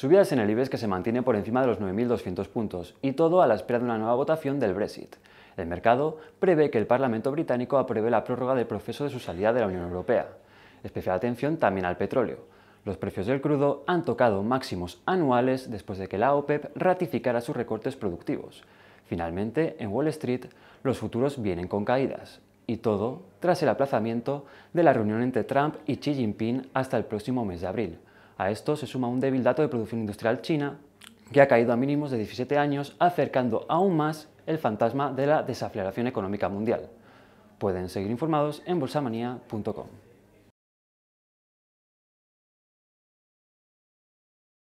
Subidas en el IBEX que se mantiene por encima de los 9.200 puntos y todo a la espera de una nueva votación del Brexit. El mercado prevé que el Parlamento británico apruebe la prórroga del proceso de su salida de la Unión Europea. Especial atención también al petróleo. Los precios del crudo han tocado máximos anuales después de que la OPEP e ratificara sus recortes productivos. Finalmente, en Wall Street, los futuros vienen con caídas. Y todo tras el aplazamiento de la reunión entre Trump y Xi Jinping hasta el próximo mes de abril, a esto se suma un débil dato de producción industrial china, que ha caído a mínimos de 17 años, acercando aún más el fantasma de la desaceleración económica mundial. Pueden seguir informados en bolsamanía.com.